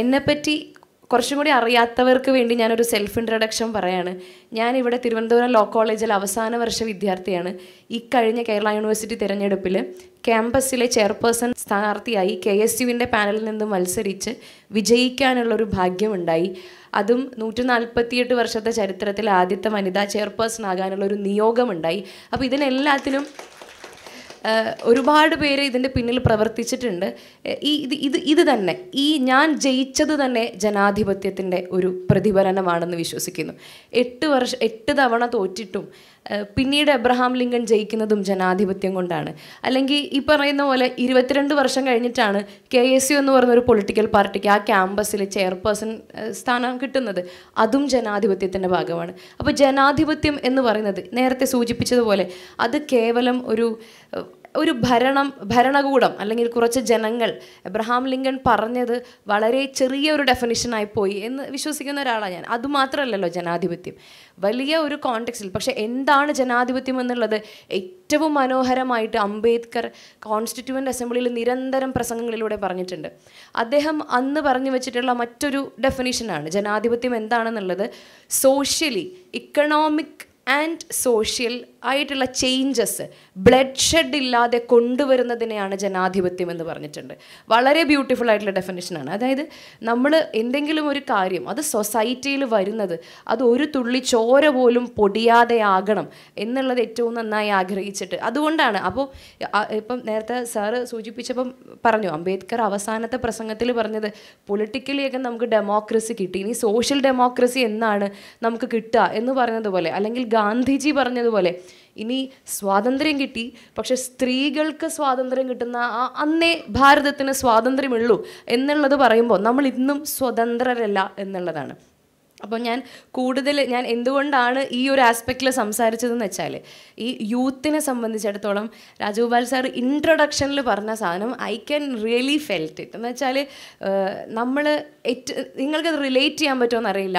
എന്നെപ്പറ്റി കുറച്ചും കൂടി അറിയാത്തവർക്ക് വേണ്ടി ഞാനൊരു സെൽഫ് ഇൻട്രഡക്ഷൻ പറയാണ് ഞാനിവിടെ തിരുവനന്തപുരം ലോ കോളേജിൽ അവസാന വർഷ വിദ്യാർത്ഥിയാണ് ഈ കഴിഞ്ഞ കേരള യൂണിവേഴ്സിറ്റി തിരഞ്ഞെടുപ്പിൽ ക്യാമ്പസിലെ ചെയർപേഴ്സൺ സ്ഥാനാർത്ഥിയായി കെ എസ് യുവിൻ്റെ പാനലിൽ നിന്ന് മത്സരിച്ച് വിജയിക്കാനുള്ളൊരു ഭാഗ്യമുണ്ടായി അതും നൂറ്റി നാൽപ്പത്തിയെട്ട് വർഷത്തെ ചരിത്രത്തിൽ ആദ്യത്തെ വനിതാ ചെയർപേഴ്സൺ ആകാനുള്ളൊരു ഒരു നിയോഗമുണ്ടായി അപ്പോൾ ഇതിനെല്ലാത്തിനും ഒരുപാട് പേര് ഇതിൻ്റെ പിന്നിൽ പ്രവർത്തിച്ചിട്ടുണ്ട് ഈ ഇത് ഇത് ഇത് തന്നെ ഈ ഞാൻ ജയിച്ചത് തന്നെ ജനാധിപത്യത്തിൻ്റെ ഒരു പ്രതിഫലനമാണെന്ന് വിശ്വസിക്കുന്നു എട്ട് വർഷം എട്ട് തവണ തോറ്റിട്ടും പിന്നീട് എബ്രഹാം ലിങ്കൺ ജയിക്കുന്നതും ജനാധിപത്യം കൊണ്ടാണ് അല്ലെങ്കിൽ ഈ പറയുന്ന പോലെ ഇരുപത്തിരണ്ട് വർഷം കഴിഞ്ഞിട്ടാണ് കെ എസ് യു എന്ന് പറയുന്ന ഒരു പൊളിറ്റിക്കൽ പാർട്ടിക്ക് ആ ക്യാമ്പസിൽ ചെയർപേഴ്സൺ സ്ഥാനം കിട്ടുന്നത് അതും ജനാധിപത്യത്തിൻ്റെ ഭാഗമാണ് അപ്പോൾ ജനാധിപത്യം എന്ന് പറയുന്നത് നേരത്തെ സൂചിപ്പിച്ചതുപോലെ അത് കേവലം ഒരു ഒരു ഭരണം ഭരണകൂടം അല്ലെങ്കിൽ കുറച്ച് ജനങ്ങൾ എബ്രഹാം ലിങ്കൺ പറഞ്ഞത് വളരെ ചെറിയ ഒരു ഡെഫിനിഷനായി പോയി എന്ന് വിശ്വസിക്കുന്ന ഒരാളാണ് ഞാൻ അതുമാത്രമല്ലല്ലോ ജനാധിപത്യം വലിയ ഒരു കോണ്ടെക്സ്റ്റിൽ പക്ഷേ എന്താണ് ജനാധിപത്യം എന്നുള്ളത് ഏറ്റവും മനോഹരമായിട്ട് അംബേദ്കർ കോൺസ്റ്റിറ്റ്യൂവൻ്റ് അസംബ്ലിയിൽ നിരന്തരം പ്രസംഗങ്ങളിലൂടെ പറഞ്ഞിട്ടുണ്ട് അദ്ദേഹം അന്ന് പറഞ്ഞു വെച്ചിട്ടുള്ള മറ്റൊരു ഡെഫിനിഷനാണ് ജനാധിപത്യം എന്താണെന്നുള്ളത് സോഷ്യലി ഇക്കണോമിക് ആൻഡ് സോഷ്യൽ ആയിട്ടുള്ള ചേഞ്ചസ് ബ്ലഡ് ഷെഡ് ഇല്ലാതെ കൊണ്ടുവരുന്നതിനെയാണ് ജനാധിപത്യം എന്ന് പറഞ്ഞിട്ടുണ്ട് വളരെ ബ്യൂട്ടിഫുൾ ആയിട്ടുള്ള ഡെഫിനേഷനാണ് അതായത് നമ്മൾ എന്തെങ്കിലും ഒരു കാര്യം അത് സൊസൈറ്റിയിൽ വരുന്നത് അത് ഒരു തുള്ളി ചോര പോലും പൊടിയാതെ ആകണം എന്നുള്ളത് ഏറ്റവും നന്നായി ആഗ്രഹിച്ചിട്ട് അതുകൊണ്ടാണ് അപ്പോൾ ഇപ്പം നേരത്തെ സാറ് സൂചിപ്പിച്ചപ്പം പറഞ്ഞു അംബേദ്കർ അവസാനത്തെ പ്രസംഗത്തിൽ പറഞ്ഞത് പൊളിറ്റിക്കലിയൊക്കെ നമുക്ക് ഡെമോക്രസി കിട്ടി ഇനി സോഷ്യൽ ഡെമോക്രസി എന്നാണ് നമുക്ക് കിട്ടുക എന്ന് പറഞ്ഞതുപോലെ അല്ലെങ്കിൽ ഗാന്ധിജി പറഞ്ഞതുപോലെ ഇനി സ്വാതന്ത്ര്യം കിട്ടി പക്ഷെ സ്ത്രീകൾക്ക് സ്വാതന്ത്ര്യം കിട്ടുന്ന ആ അന്നേ ഭാരതത്തിന് സ്വാതന്ത്ര്യമുള്ളൂ എന്നുള്ളത് പറയുമ്പോൾ നമ്മൾ ഇന്നും സ്വതന്ത്രരല്ല എന്നുള്ളതാണ് അപ്പോൾ ഞാൻ കൂടുതൽ ഞാൻ എന്തുകൊണ്ടാണ് ഈ ഒരു ആസ്പെക്റ്റിൽ സംസാരിച്ചതെന്ന് വെച്ചാൽ ഈ യൂത്തിനെ സംബന്ധിച്ചിടത്തോളം രാജഗോപാൽ സാർ ഇൻട്രൊഡക്ഷനിൽ പറഞ്ഞ സാധനം I can really felt it എന്ന് വെച്ചാൽ നമ്മൾ ഏറ്റ നിങ്ങൾക്കത് റിലേറ്റ് ചെയ്യാൻ പറ്റുമോ അറിയില്ല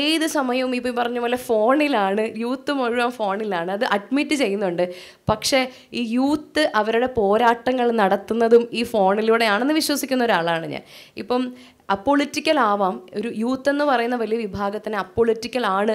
ഏത് സമയവും ഇപ്പോൾ പറഞ്ഞ പോലെ ഫോണിലാണ് യൂത്ത് മുഴുവൻ ഫോണിലാണ് അത് അഡ്മിറ്റ് ചെയ്യുന്നുണ്ട് പക്ഷേ ഈ യൂത്ത് അവരുടെ പോരാട്ടങ്ങൾ നടത്തുന്നതും ഈ ഫോണിലൂടെയാണെന്ന് വിശ്വസിക്കുന്ന ഒരാളാണ് ഞാൻ ഇപ്പം അപ്പൊളിറ്റിക്കൽ ആവാം ഒരു യൂത്ത് എന്ന് പറയുന്ന വലിയ വിഭാഗത്തിന് അപ്പൊളിറ്റിക്കൽ ആണ്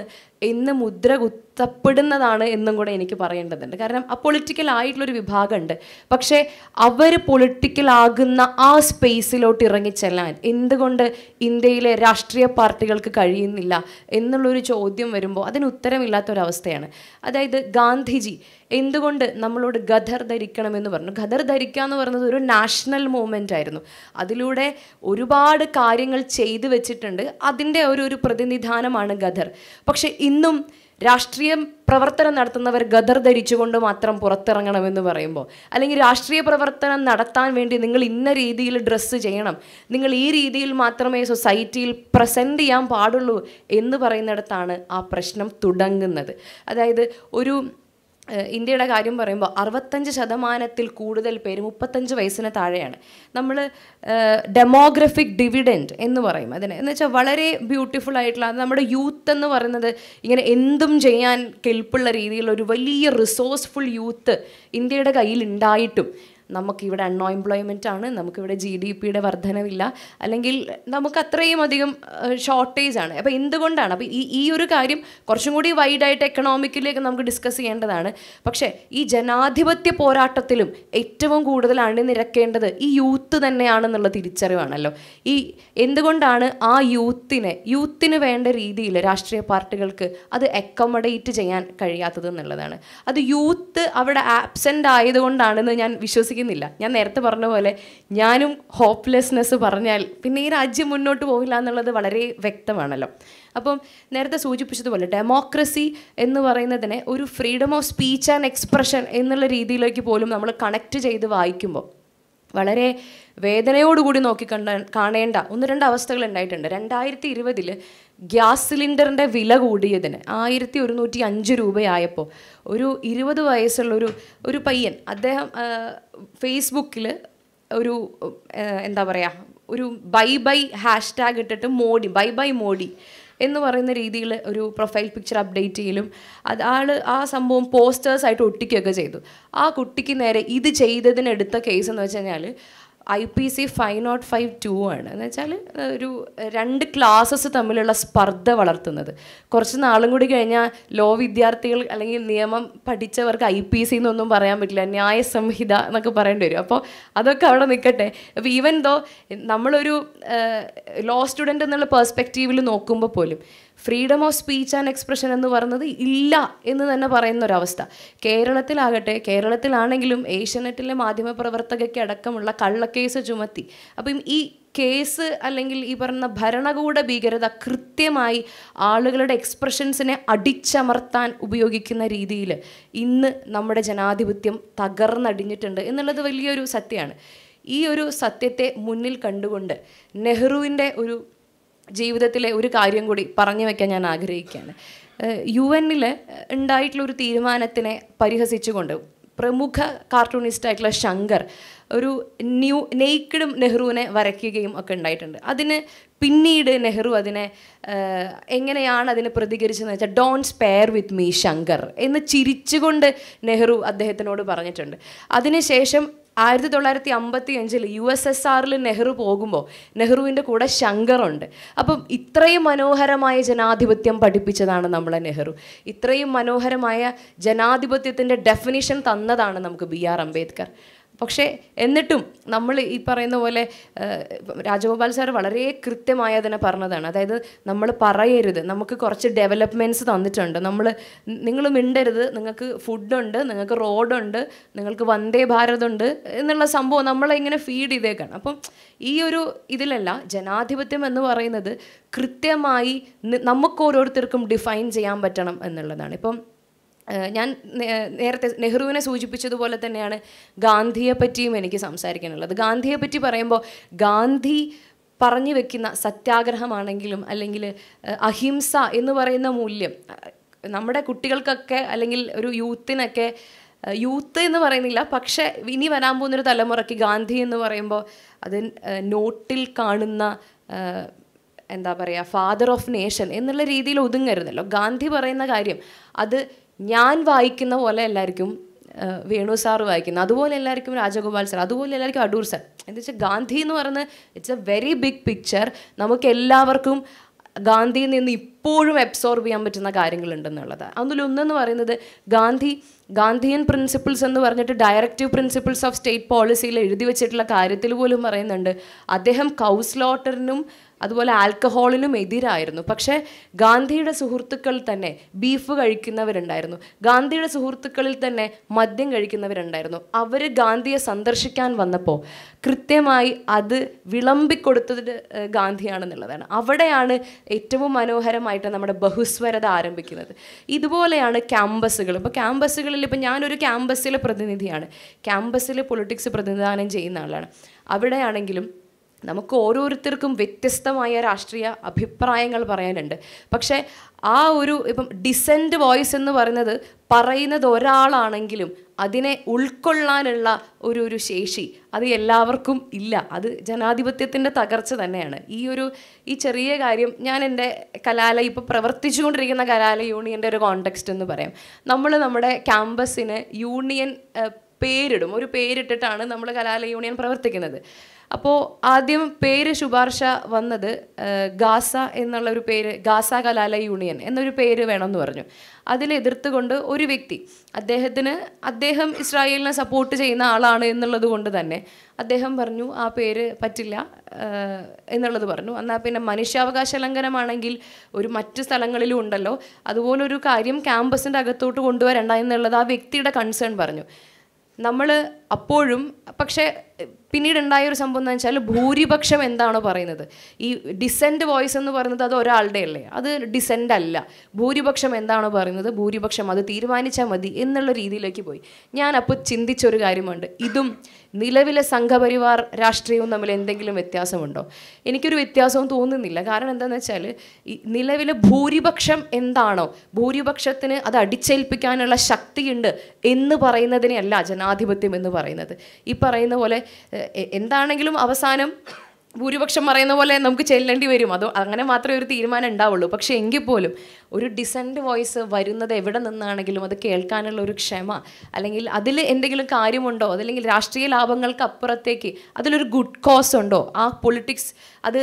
ഇന്ന് മുദ്ര കുത്തപ്പെടുന്നതാണ് എന്നും കൂടെ എനിക്ക് പറയേണ്ടതുണ്ട് കാരണം പൊളിറ്റിക്കൽ ആയിട്ടുള്ളൊരു വിഭാഗമുണ്ട് പക്ഷേ അവർ പൊളിറ്റിക്കൽ ആകുന്ന ആ സ്പേസിലോട്ട് ഇറങ്ങിച്ചെല്ലാൻ എന്തുകൊണ്ട് ഇന്ത്യയിലെ രാഷ്ട്രീയ പാർട്ടികൾക്ക് കഴിയുന്നില്ല എന്നുള്ളൊരു ചോദ്യം വരുമ്പോൾ അതിന് ഉത്തരമില്ലാത്തൊരവസ്ഥയാണ് അതായത് ഗാന്ധിജി എന്തുകൊണ്ട് നമ്മളോട് ഖദർ ധരിക്കണമെന്ന് പറഞ്ഞു ഖദർ ധരിക്കുക എന്ന് പറയുന്നത് ഒരു നാഷണൽ മൂവ്മെൻ്റ് ആയിരുന്നു അതിലൂടെ ഒരുപാട് കാര്യങ്ങൾ ചെയ്തു വെച്ചിട്ടുണ്ട് അതിൻ്റെ ഒരു ഒരു പ്രതിനിധാനമാണ് ഖദർ പക്ഷേ ഇന്നും രാഷ്ട്രീയ പ്രവർത്തനം നടത്തുന്നവർ ഗദർ ധരിച്ചുകൊണ്ട് മാത്രം പുറത്തിറങ്ങണമെന്ന് പറയുമ്പോൾ അല്ലെങ്കിൽ രാഷ്ട്രീയ പ്രവർത്തനം നടത്താൻ വേണ്ടി നിങ്ങൾ ഇന്ന രീതിയിൽ ഡ്രസ്സ് ചെയ്യണം നിങ്ങൾ ഈ രീതിയിൽ മാത്രമേ സൊസൈറ്റിയിൽ പ്രസൻറ്റ് ചെയ്യാൻ പാടുള്ളൂ എന്ന് പറയുന്നിടത്താണ് ആ പ്രശ്നം തുടങ്ങുന്നത് അതായത് ഒരു ഇന്ത്യയുടെ കാര്യം പറയുമ്പോൾ അറുപത്തഞ്ച് ശതമാനത്തിൽ കൂടുതൽ പേര് മുപ്പത്തഞ്ച് വയസ്സിന് താഴെയാണ് നമ്മൾ ഡെമോഗ്രഫിക് ഡിവിഡൻറ്റ് എന്ന് പറയും അതിന് എന്ന് വെച്ചാൽ വളരെ ബ്യൂട്ടിഫുൾ ആയിട്ടുള്ള നമ്മുടെ യൂത്ത് എന്ന് പറയുന്നത് ഇങ്ങനെ എന്തും ചെയ്യാൻ കെൽപ്പുള്ള രീതിയിലുള്ള ഒരു വലിയ റിസോഴ്സ്ഫുൾ യൂത്ത് ഇന്ത്യയുടെ കയ്യിൽ ഉണ്ടായിട്ടും നമുക്കിവിടെ അൺഎംപ്ലോയ്മെൻ്റ് ആണ് നമുക്കിവിടെ ജി ഡി പിയുടെ വർധനവില്ല അല്ലെങ്കിൽ നമുക്ക് അത്രയും അധികം ഷോർട്ടേജ് ആണ് അപ്പോൾ എന്തുകൊണ്ടാണ് അപ്പോൾ ഈ ഈ ഒരു കാര്യം കുറച്ചും കൂടി വൈഡായിട്ട് എക്കണോമിക്കിലേക്ക് നമുക്ക് ഡിസ്കസ് ചെയ്യേണ്ടതാണ് പക്ഷേ ഈ ജനാധിപത്യ പോരാട്ടത്തിലും ഏറ്റവും കൂടുതൽ അണിനിരക്കേണ്ടത് ഈ യൂത്ത് തന്നെയാണെന്നുള്ള തിരിച്ചറിവാണല്ലോ ഈ എന്തുകൊണ്ടാണ് ആ യൂത്തിനെ യൂത്തിന് വേണ്ട രീതിയിൽ രാഷ്ട്രീയ പാർട്ടികൾക്ക് അത് അക്കോമഡേറ്റ് ചെയ്യാൻ കഴിയാത്തത് എന്നുള്ളതാണ് അത് യൂത്ത് അവിടെ ആബ്സെൻ്റ് ആയതുകൊണ്ടാണെന്ന് ഞാൻ വിശ്വസിക്കുന്നു വിശ്വസിക്കുന്നില്ല ഞാൻ നേരത്തെ പറഞ്ഞ പോലെ ഞാനും ഹോപ്പ്ലെസ്നെസ് പറഞ്ഞാൽ പിന്നെ ഈ രാജ്യം മുന്നോട്ട് പോകില്ല എന്നുള്ളത് വളരെ വ്യക്തമാണല്ലോ അപ്പം നേരത്തെ സൂചിപ്പിച്ചതുപോലെ ഡെമോക്രസി എന്ന് പറയുന്നതിനെ ഒരു freedom of speech and expression എന്നുള്ള രീതിയിലേക്ക് പോലും നമ്മൾ കണക്ട് ചെയ്ത് വായിക്കുമ്പോൾ വളരെ വേദനയോടുകൂടി നോക്കി കണ്ട കാണേണ്ട ഒന്ന് രണ്ട് അവസ്ഥകൾ ഉണ്ടായിട്ടുണ്ട് രണ്ടായിരത്തി ഇരുപതിൽ ഗ്യാസ് സിലിണ്ടറിൻ്റെ വില കൂടിയതിന് ആയിരത്തി ഒരുന്നൂറ്റി അഞ്ച് രൂപയായപ്പോൾ ഒരു ഇരുപത് വയസ്സുള്ള ഒരു ഒരു പയ്യൻ അദ്ദേഹം ഫേസ്ബുക്കിൽ ഒരു എന്താ പറയുക ഒരു ബൈ ബൈ ഹാഷ്ടാഗ് ഇട്ടിട്ട് മോഡി ബൈ ബൈ മോഡി എന്ന് പറയുന്ന രീതിയിൽ ഒരു പ്രൊഫൈൽ പിക്ചർ അപ്ഡേറ്റ് ചെയ്യലും അത് ആൾ ആ സംഭവം പോസ്റ്റേഴ്സായിട്ട് ഒട്ടിക്കുകയൊക്കെ ചെയ്തു ആ കുട്ടിക്ക് നേരെ ഇത് ചെയ്തതിനെടുത്ത കേസ് എന്ന് വെച്ച് കഴിഞ്ഞാൽ I P C five nought five two ആണ് എന്ന് വെച്ചാൽ ഒരു രണ്ട് ക്ലാസ്സസ് തമ്മിലുള്ള സ്പർദ്ധ വളർത്തുന്നത് കുറച്ച് നാളും കൂടി കഴിഞ്ഞാൽ ലോ വിദ്യാർത്ഥികൾ അല്ലെങ്കിൽ നിയമം പഠിച്ചവർക്ക് ഐ പി സി എന്നൊന്നും പറയാൻ പറ്റില്ല ന്യായ സംഹിത എന്നൊക്കെ പറയേണ്ടി വരും അപ്പോൾ അതൊക്കെ അവിടെ നിൽക്കട്ടെ അപ്പോൾ ഈവൻ ദോ നമ്മളൊരു ലോ സ്റ്റുഡൻ്റ് എന്നുള്ള പേഴ്സ്പെക്റ്റീവിൽ നോക്കുമ്പോൾ പോലും freedom of speech and expression എന്ന് പറയുന്നത് ഇല്ല എന്ന് തന്നെ പറയുന്ന ഒരവസ്ഥ കേരളത്തിലാകട്ടെ കേരളത്തിലാണെങ്കിലും ഏഷ്യനെറ്റിലെ മാധ്യമപ്രവർത്തകയ്ക്ക് അടക്കമുള്ള കള്ളക്കേസ് ചുമത്തി അപ്പം ഈ കേസ് അല്ലെങ്കിൽ ഈ പറയുന്ന ഭരണകൂട ഭീകരത കൃത്യമായി ആളുകളുടെ എക്സ്പ്രഷൻസിനെ അടിച്ചമർത്താൻ ഉപയോഗിക്കുന്ന രീതിയിൽ ഇന്ന് നമ്മുടെ ജനാധിപത്യം തകർന്നടിഞ്ഞിട്ടുണ്ട് എന്നുള്ളത് വലിയൊരു സത്യമാണ് ഈ ഒരു സത്യത്തെ മുന്നിൽ കണ്ടുകൊണ്ട് നെഹ്റുവിൻ്റെ ഒരു ജീവിതത്തിലെ ഒരു കാര്യം കൂടി പറഞ്ഞു വെക്കാൻ ഞാൻ ആഗ്രഹിക്കുകയാണ് യു എന്നിൽ ഉണ്ടായിട്ടുള്ള ഒരു തീരുമാനത്തിനെ പരിഹസിച്ചുകൊണ്ട് പ്രമുഖ കാർട്ടൂണിസ്റ്റ് ആയിട്ടുള്ള ശങ്കർ ഒരു ന്യൂ നെയ്ക്കഡും നെഹ്റുവിനെ വരയ്ക്കുകയും ഒക്കെ ഉണ്ടായിട്ടുണ്ട് അതിന് പിന്നീട് നെഹ്റു അതിനെ എങ്ങനെയാണ് അതിനെ പ്രതികരിച്ചതെന്ന് വെച്ചാൽ don't spare with me Shankar എന്ന് ചിരിച്ചുകൊണ്ട് നെഹ്റു അദ്ദേഹത്തിനോട് പറഞ്ഞിട്ടുണ്ട് അതിനുശേഷം ആയിരത്തി തൊള്ളായിരത്തി അമ്പത്തി അഞ്ചിൽ യു എസ് എസ് ആറിൽ നെഹ്റു പോകുമ്പോൾ നെഹ്റുവിൻ്റെ കൂടെ ശങ്കറുണ്ട് അപ്പം ഇത്രയും മനോഹരമായ ജനാധിപത്യം പഠിപ്പിച്ചതാണ് നമ്മളെ നെഹ്റു ഇത്രയും മനോഹരമായ ജനാധിപത്യത്തിൻ്റെ ഡെഫിനിഷൻ തന്നതാണ് നമുക്ക് ബി ആർ അംബേദ്കർ പക്ഷേ എന്നിട്ടും നമ്മൾ ഈ പറയുന്ന പോലെ രാജഗോപാൽ സാർ വളരെ കൃത്യമായ അതിനെ പറഞ്ഞതാണ് അതായത് നമ്മൾ പറയരുത് നമുക്ക് കുറച്ച് ഡെവലപ്മെൻറ്റ്സ് തന്നിട്ടുണ്ട് നമ്മൾ നിങ്ങൾ മിണ്ടരുത് നിങ്ങൾക്ക് ഫുഡുണ്ട് നിങ്ങൾക്ക് റോഡുണ്ട് നിങ്ങൾക്ക് വന്ദേ ഭാരത് ഉണ്ട് എന്നുള്ള സംഭവം നമ്മളെ ഇങ്ങനെ ഫീഡ് ചെയ്തേക്കാണ് അപ്പം ഈ ഒരു ഇതിലല്ല ജനാധിപത്യം എന്ന് പറയുന്നത് കൃത്യമായി നമുക്ക് ഓരോരുത്തർക്കും ഡിഫൈൻ ചെയ്യാൻ പറ്റണം എന്നുള്ളതാണ് ഇപ്പം ഞാൻ നേരത്തെ നെഹ്റുവിനെ സൂചിപ്പിച്ചതുപോലെ തന്നെയാണ് ഗാന്ധിയെ പറ്റിയും എനിക്ക് സംസാരിക്കാനുള്ളത് ഗാന്ധിയെ പറയുമ്പോൾ ഗാന്ധി പറഞ്ഞു വെക്കുന്ന സത്യാഗ്രഹമാണെങ്കിലും അല്ലെങ്കിൽ അഹിംസ എന്ന് പറയുന്ന മൂല്യം നമ്മുടെ കുട്ടികൾക്കൊക്കെ അല്ലെങ്കിൽ ഒരു യൂത്തിനൊക്കെ യൂത്ത് എന്ന് പറയുന്നില്ല പക്ഷേ ഇനി വരാൻ പോകുന്നൊരു തലമുറയ്ക്ക് ഗാന്ധി എന്ന് പറയുമ്പോൾ അത് നോട്ടിൽ കാണുന്ന എന്താ പറയുക ഫാദർ ഓഫ് നേഷൻ എന്നുള്ള രീതിയിൽ ഒതുങ്ങരുതല്ലോ ഗാന്ധി പറയുന്ന കാര്യം അത് ഞാൻ വായിക്കുന്ന പോലെ എല്ലാവർക്കും വേണു സാർ വായിക്കുന്നത് അതുപോലെ എല്ലാവർക്കും രാജഗോപാൽ സാർ അതുപോലെ എല്ലാവർക്കും അടൂർ സാർ എന്താ വെച്ചാൽ ഗാന്ധി എന്ന് പറയുന്നത് it's a very big picture നമുക്ക് എല്ലാവർക്കും ഗാന്ധിയിൽ നിന്ന് എപ്പോഴും അബ്സോർബ് ചെയ്യാൻ പറ്റുന്ന കാര്യങ്ങളുണ്ടെന്നുള്ളത് അതിലൊന്നെന്ന് പറയുന്നത് ഗാന്ധി ഗാന്ധിയൻ പ്രിൻസിപ്പിൾസ് എന്ന് പറഞ്ഞിട്ട് ഡയറക്റ്റീവ് പ്രിൻസിപ്പിൾസ് ഓഫ് സ്റ്റേറ്റ് പോളിസിയിൽ എഴുതി വെച്ചിട്ടുള്ള കാര്യത്തിൽ പോലും പറയുന്നുണ്ട് അദ്ദേഹം കൗസ്ലോട്ടറിനും അതുപോലെ ആൽക്കഹോളിനും എതിരായിരുന്നു പക്ഷേ ഗാന്ധിയുടെ സുഹൃത്തുക്കൾ തന്നെ ബീഫ് കഴിക്കുന്നവരുണ്ടായിരുന്നു ഗാന്ധിയുടെ സുഹൃത്തുക്കളിൽ തന്നെ മദ്യം കഴിക്കുന്നവരുണ്ടായിരുന്നു അവർ ഗാന്ധിയെ സന്ദർശിക്കാൻ വന്നപ്പോൾ കൃത്യമായി അത് വിളമ്പിക്കൊടുത്തത് ഗാന്ധിയാണെന്നുള്ളതാണ് അവിടെയാണ് ഏറ്റവും മനോഹരമായി ആയിട്ട് നമ്മുടെ ബഹുസ്വരത ആരംഭിക്കുന്നത് ഇതുപോലെയാണ് ക്യാമ്പസുകൾ ഇപ്പോൾ ക്യാമ്പസുകളിൽ ഇപ്പോൾ ഞാനൊരു ക്യാമ്പസിലെ പ്രതിനിധിയാണ് ക്യാമ്പസിൽ പൊളിറ്റിക്സ് പ്രതിനിധാനം ചെയ്യുന്ന ആളാണ് അവിടെയാണെങ്കിലും നമുക്ക് ഓരോരുത്തർക്കും വ്യത്യസ്തമായ രാഷ്ട്രീയ അഭിപ്രായങ്ങൾ പറയാനുണ്ട് പക്ഷേ ആ ഒരു ഇപ്പം ഡിസെൻറ്റ് വോയിസ് എന്ന് പറയുന്നത് പറയുന്നത് ഒരാളാണെങ്കിലും അതിനെ ഉൾക്കൊള്ളാനുള്ള ഒരു ഒരു ശേഷി അത് എല്ലാവർക്കും ഇല്ല അത് ജനാധിപത്യത്തിൻ്റെ തകർച്ച തന്നെയാണ് ഈ ഒരു ഈ ചെറിയ കാര്യം ഞാൻ എൻ്റെ കലാലയ ഇപ്പോൾ പ്രവർത്തിച്ചുകൊണ്ടിരിക്കുന്ന കലാലയ യൂണിയൻ്റെ ഒരു കോണ്ടെക്സ്റ്റ് എന്ന് പറയാം നമ്മൾ നമ്മുടെ ക്യാമ്പസിന് യൂണിയൻ പേരിടും ഒരു പേരിട്ടിട്ടാണ് നമ്മൾ കലാലയ യൂണിയൻ പ്രവർത്തിക്കുന്നത് അപ്പോൾ ആദ്യം പേര് ശുപാർശ വന്നത് ഗാസ എന്നുള്ള ഒരു പേര് ഗാസ കലാല യൂണിയൻ എന്നൊരു പേര് വേണമെന്ന് പറഞ്ഞു കൊണ്ട് ഒരു വ്യക്തി അദ്ദേഹത്തിന് അദ്ദേഹം ഇസ്രായേലിനെ സപ്പോർട്ട് ചെയ്യുന്ന ആളാണ് എന്നുള്ളത് കൊണ്ട് തന്നെ അദ്ദേഹം പറഞ്ഞു ആ പേര് പറ്റില്ല എന്നുള്ളത് പറഞ്ഞു എന്നാൽ പിന്നെ മനുഷ്യാവകാശ ലംഘനമാണെങ്കിൽ ഒരു മറ്റ് സ്ഥലങ്ങളിലും ഉണ്ടല്ലോ അതുപോലൊരു കാര്യം ക്യാമ്പസിൻ്റെ അകത്തോട്ട് കൊണ്ടുവരണ്ട എന്നുള്ളത് ആ വ്യക്തിയുടെ കൺസേൺ പറഞ്ഞു നമ്മൾ അപ്പോഴും പക്ഷേ പിന്നീട് ഉണ്ടായ ഒരു സംഭവം എന്ന് വെച്ചാൽ ഭൂരിപക്ഷം എന്താണോ പറയുന്നത് ഈ ഡിസെൻ്റ് വോയിസ് എന്ന് പറയുന്നത് അത് ഒരാളുടെ അല്ലേ അത് ഡിസെൻ്റ് അല്ല ഭൂരിപക്ഷം എന്താണോ പറയുന്നത് ഭൂരിപക്ഷം അത് തീരുമാനിച്ചാൽ മതി എന്നുള്ള രീതിയിലേക്ക് പോയി ഞാൻ അപ്പോൾ ചിന്തിച്ചൊരു കാര്യമുണ്ട് ഇതും നിലവിലെ സംഘപരിവാർ രാഷ്ട്രീയവും തമ്മിൽ എന്തെങ്കിലും വ്യത്യാസമുണ്ടോ എനിക്കൊരു വ്യത്യാസവും തോന്നുന്നില്ല കാരണം എന്താണെന്ന് വെച്ചാൽ നിലവിലെ ഭൂരിപക്ഷം എന്താണോ ഭൂരിപക്ഷത്തിന് അത് അടിച്ചേൽപ്പിക്കാനുള്ള ശക്തിയുണ്ട് എന്ന് പറയുന്നതിനെയല്ല ജനാധിപത്യം എന്ന് പറയുന്നത് ഈ പറയുന്ന പോലെ എന്താണെങ്കിലും അവസാനം ഭൂരിപക്ഷം പറയുന്ന പോലെ നമുക്ക് ചെല്ലേണ്ടി വരും അതോ അങ്ങനെ മാത്രമേ ഒരു തീരുമാനം ഉണ്ടാവുള്ളൂ പക്ഷേ എങ്കിൽ പോലും ഒരു ഡിസൻറ്റ് വോയിസ് വരുന്നത് എവിടെ നിന്നാണെങ്കിലും അത് കേൾക്കാനുള്ള ഒരു ക്ഷമ അല്ലെങ്കിൽ അതിൽ എന്തെങ്കിലും കാര്യമുണ്ടോ അതല്ലെങ്കിൽ രാഷ്ട്രീയ ലാഭങ്ങൾക്ക് അപ്പുറത്തേക്ക് അതിലൊരു ഗുഡ് കോസ് ഉണ്ടോ ആ പൊളിറ്റിക്സ് അത്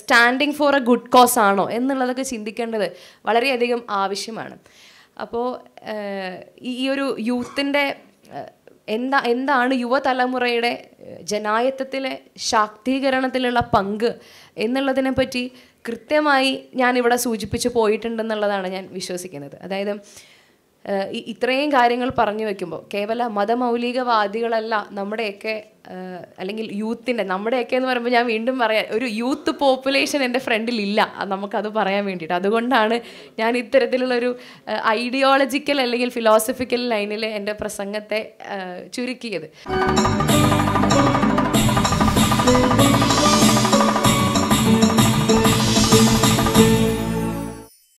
standing for a good cause ആണോ എന്നുള്ളതൊക്കെ ചിന്തിക്കേണ്ടത് വളരെയധികം ആവശ്യമാണ് അപ്പോൾ ഈ ഒരു യൂത്തിൻ്റെ എന്താ എന്താണ് യുവതലമുറയുടെ ജനായത്വത്തിലെ ശാക്തീകരണത്തിലുള്ള പങ്ക് എന്നുള്ളതിനെ പറ്റി കൃത്യമായി ഞാനിവിടെ സൂചിപ്പിച്ചു പോയിട്ടുണ്ടെന്നുള്ളതാണ് ഞാൻ വിശ്വസിക്കുന്നത് അതായത് ഇത്രയും കാര്യങ്ങൾ പറഞ്ഞു വെക്കുമ്പോൾ കേവല മതമൗലികവാദികളല്ല നമ്മുടെയൊക്കെ അല്ലെങ്കിൽ യൂത്തിൻ്റെ നമ്മുടെയൊക്കെ എന്ന് പറയുമ്പോൾ ഞാൻ വീണ്ടും പറയാം ഒരു യൂത്ത് പോപ്പുലേഷൻ എൻ്റെ ഫ്രണ്ടിൽ ഇല്ല നമുക്കത് പറയാൻ വേണ്ടിയിട്ട് അതുകൊണ്ടാണ് ഞാൻ ഇത്തരത്തിലുള്ളൊരു ഐഡിയോളജിക്കൽ അല്ലെങ്കിൽ ഫിലോസഫിക്കൽ ലൈനിൽ എൻ്റെ പ്രസംഗത്തെ ചുരുക്കിയത്